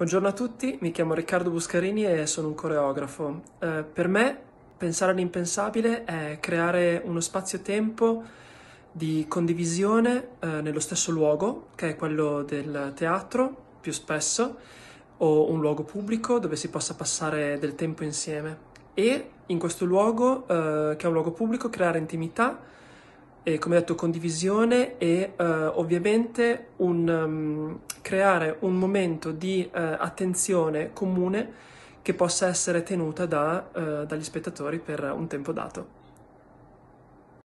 Buongiorno a tutti, mi chiamo Riccardo Buscarini e sono un coreografo. Eh, per me pensare all'impensabile è creare uno spazio-tempo di condivisione eh, nello stesso luogo, che è quello del teatro più spesso, o un luogo pubblico dove si possa passare del tempo insieme. E in questo luogo, eh, che è un luogo pubblico, creare intimità e, come detto, condivisione e eh, ovviamente un... Um, creare un momento di eh, attenzione comune che possa essere tenuta da, eh, dagli spettatori per un tempo dato.